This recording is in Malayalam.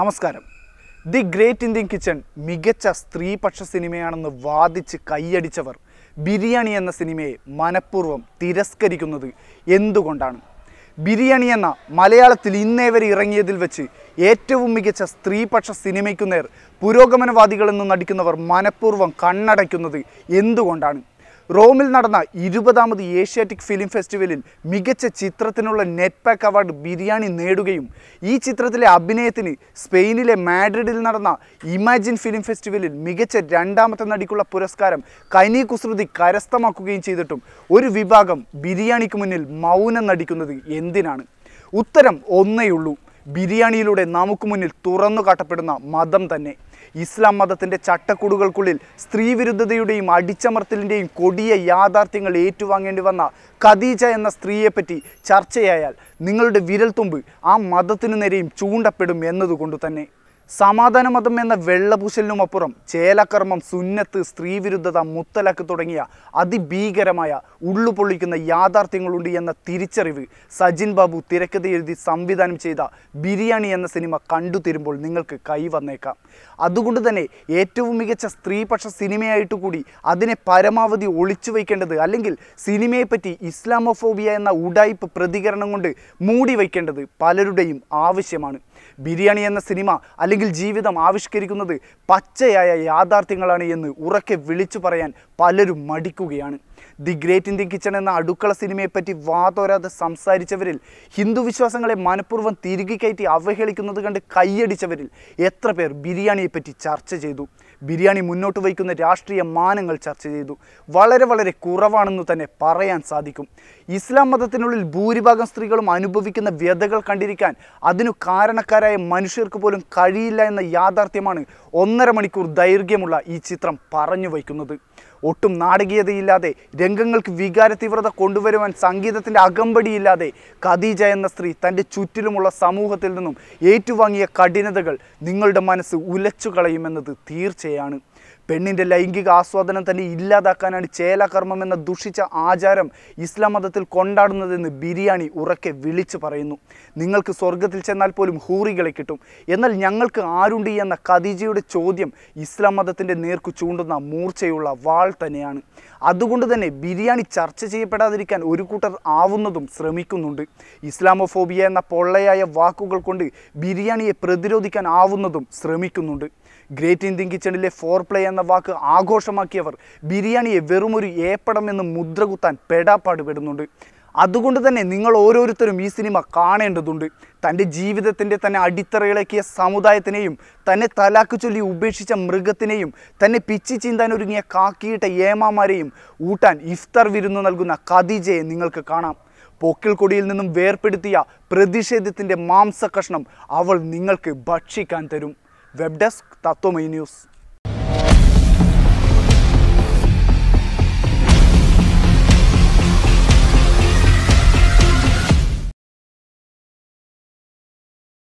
നമസ്കാരം ദി ഗ്രേറ്റ് ഇന്ത്യൻ കിച്ചൺ മികച്ച സ്ത്രീപക്ഷ സിനിമയാണെന്ന് വാദിച്ച് കൈയടിച്ചവർ ബിരിയാണി എന്ന സിനിമയെ മനഃപൂർവ്വം തിരസ്കരിക്കുന്നത് എന്തുകൊണ്ടാണ് ബിരിയാണി എന്ന മലയാളത്തിൽ ഇന്നേ വരെ ഇറങ്ങിയതിൽ വെച്ച് ഏറ്റവും മികച്ച സ്ത്രീപക്ഷ സിനിമയ്ക്കു നേർ പുരോഗമനവാദികളെന്ന് നടിക്കുന്നവർ മനഃപൂർവ്വം കണ്ണടയ്ക്കുന്നത് എന്തുകൊണ്ടാണ് റോമിൽ നടന്ന ഇരുപതാമത് ഏഷ്യാറ്റിക് ഫിലിം ഫെസ്റ്റിവലിൽ മികച്ച ചിത്രത്തിനുള്ള നെറ്റ്പാക്ക് അവാർഡ് ബിരിയാണി നേടുകയും ഈ ചിത്രത്തിലെ അഭിനയത്തിന് സ്പെയിനിലെ മാഡ്രിഡിൽ നടന്ന ഇമാജിൻ ഫിലിം ഫെസ്റ്റിവലിൽ മികച്ച രണ്ടാമത്തെ നടിക്കുള്ള പുരസ്കാരം കനി കുസൃതി കരസ്ഥമാക്കുകയും ചെയ്തിട്ടും ഒരു വിഭാഗം ബിരിയാണിക്ക് മുന്നിൽ മൗനം നടിക്കുന്നത് എന്തിനാണ് ഉത്തരം ഒന്നേയുള്ളൂ ബിരിയാണിയിലൂടെ നമുക്ക് മുന്നിൽ തുറന്നു കാട്ടപ്പെടുന്ന മതം തന്നെ ഇസ്ലാം മതത്തിൻ്റെ ചട്ടക്കൂടുകൾക്കുള്ളിൽ സ്ത്രീവിരുദ്ധതയുടെയും അടിച്ചമർത്തലിൻ്റെയും കൊടിയ യാഥാർത്ഥ്യങ്ങൾ ഏറ്റുവാങ്ങേണ്ടി വന്ന ഖദീജ എന്ന സ്ത്രീയെപ്പറ്റി ചർച്ചയായാൽ നിങ്ങളുടെ വിരൽത്തുമ്പ് ആ മതത്തിനു നേരെയും ചൂണ്ടപ്പെടും എന്നതുകൊണ്ട് തന്നെ മതം എന്ന വെള്ളപൂശലിനുമപ്പുറം ചേലക്കർമ്മം സുന്നത്ത് സ്ത്രീവിരുദ്ധത മുത്തലക്ക് തുടങ്ങിയ അതിഭീകരമായ ഉള്ളുപൊള്ളിക്കുന്ന യാഥാർത്ഥ്യങ്ങളുണ്ട് എന്ന തിരിച്ചറിവ് സജിൻ ബാബു തിരക്കഥ എഴുതി സംവിധാനം ചെയ്ത ബിരിയാണി എന്ന സിനിമ കണ്ടു തരുമ്പോൾ നിങ്ങൾക്ക് കൈവന്നേക്കാം അതുകൊണ്ട് തന്നെ ഏറ്റവും മികച്ച സ്ത്രീപക്ഷ സിനിമയായിട്ട് കൂടി അതിനെ പരമാവധി ഒളിച്ചു വയ്ക്കേണ്ടത് അല്ലെങ്കിൽ സിനിമയെപ്പറ്റി ഇസ്ലാമോഫോബിയ എന്ന ഉടായ്പ് പ്രതികരണം കൊണ്ട് മൂടി വയ്ക്കേണ്ടത് പലരുടെയും ആവശ്യമാണ് ബിരിയാണി എന്ന സിനിമ അല്ലെങ്കിൽ അല്ലെങ്കിൽ ജീവിതം ആവിഷ്കരിക്കുന്നത് പച്ചയായ യാഥാർത്ഥ്യങ്ങളാണ് എന്ന് ഉറക്കെ വിളിച്ചു പറയാൻ പലരും മടിക്കുകയാണ് ദി ഗ്രേറ്റ് ഇന്ത്യൻ കിച്ചൺ എന്ന അടുക്കള സിനിമയെപ്പറ്റി വാതോരാതെ സംസാരിച്ചവരിൽ ഹിന്ദു വിശ്വാസങ്ങളെ മനഃപൂർവ്വം തിരികെ കയറ്റി അവഹേളിക്കുന്നത് കണ്ട് കൈയടിച്ചവരിൽ എത്ര പേർ ബിരിയാണിയെപ്പറ്റി ചർച്ച ചെയ്തു ബിരിയാണി മുന്നോട്ട് വയ്ക്കുന്ന രാഷ്ട്രീയ മാനങ്ങൾ ചർച്ച ചെയ്തു വളരെ വളരെ കുറവാണെന്ന് തന്നെ പറയാൻ സാധിക്കും ഇസ്ലാം മതത്തിനുള്ളിൽ ഭൂരിഭാഗം സ്ത്രീകളും അനുഭവിക്കുന്ന വ്യതകൾ കണ്ടിരിക്കാൻ അതിനു കാരണക്കാരായ മനുഷ്യർക്ക് പോലും കഴിയില്ല എന്ന യാഥാർത്ഥ്യമാണ് ഒന്നര മണിക്കൂർ ദൈർഘ്യമുള്ള ഈ ചിത്രം പറഞ്ഞു വയ്ക്കുന്നത് ഒട്ടും നാടകീയതയില്ലാതെ രംഗങ്ങൾക്ക് വികാര തീവ്രത കൊണ്ടുവരുവാൻ സംഗീതത്തിൻ്റെ അകമ്പടിയില്ലാതെ ഖദീജ എന്ന സ്ത്രീ തൻ്റെ ചുറ്റിലുമുള്ള സമൂഹത്തിൽ നിന്നും ഏറ്റുവാങ്ങിയ കഠിനതകൾ നിങ്ങളുടെ മനസ്സ് ഉലച്ചു കളയുമെന്നത് തീർച്ചയാണ് പെണ്ണിൻ്റെ ലൈംഗിക ആസ്വാദനം തന്നെ ഇല്ലാതാക്കാനാണ് ചേലകർമ്മം എന്ന ദുഷിച്ച ആചാരം ഇസ്ലാം മതത്തിൽ കൊണ്ടാടുന്നതെന്ന് ബിരിയാണി ഉറക്കെ വിളിച്ചു പറയുന്നു നിങ്ങൾക്ക് സ്വർഗത്തിൽ ചെന്നാൽ പോലും ഹൂറികളെ കിട്ടും എന്നാൽ ഞങ്ങൾക്ക് ആരുണ്ട് എന്ന ഖദീജയുടെ ചോദ്യം ഇസ്ലാം മതത്തിൻ്റെ നേർക്കു ചൂണ്ടുന്ന മൂർച്ചയുള്ള വാൾ തന്നെയാണ് അതുകൊണ്ട് തന്നെ ബിരിയാണി ചർച്ച ചെയ്യപ്പെടാതിരിക്കാൻ ഒരു കൂട്ടർ ആവുന്നതും ശ്രമിക്കുന്നുണ്ട് ഇസ്ലാമോഫോബിയ എന്ന പൊള്ളയായ വാക്കുകൾ കൊണ്ട് ബിരിയാണിയെ പ്രതിരോധിക്കാൻ ആവുന്നതും ശ്രമിക്കുന്നുണ്ട് ഗ്രേറ്റ് ഇന്ത്യൻ കിച്ചണിലെ ഫോർ പ്ലേ എന്ന വാക്ക് ആഘോഷമാക്കിയവർ ബിരിയാണിയെ വെറുമൊരു ഏപ്പടം എന്ന് മുദ്ര കുത്താൻ പെടുന്നുണ്ട് അതുകൊണ്ട് തന്നെ നിങ്ങൾ ഓരോരുത്തരും ഈ സിനിമ കാണേണ്ടതുണ്ട് തൻ്റെ ജീവിതത്തിൻ്റെ തന്നെ അടിത്തറയിളക്കിയ സമുദായത്തിനെയും തന്നെ തലാക്ക് ചൊല്ലി ഉപേക്ഷിച്ച മൃഗത്തിനെയും തന്നെ പിച്ചി ചീന്താൻ ഒരുങ്ങിയ കാക്കിയിട്ട ഏമാമാരെയും ഊട്ടാൻ ഇഫ്താർ വിരുന്ന് നൽകുന്ന ഖദീജയെ നിങ്ങൾക്ക് കാണാം പൊക്കിൾ കൊടിയിൽ നിന്നും വേർപ്പെടുത്തിയ പ്രതിഷേധത്തിൻ്റെ മാംസ കഷ്ണം അവൾ നിങ്ങൾക്ക് ഭക്ഷിക്കാൻ തരും വെബ് ഡെസ്ക് തത്വമൈ ന്യൂസ്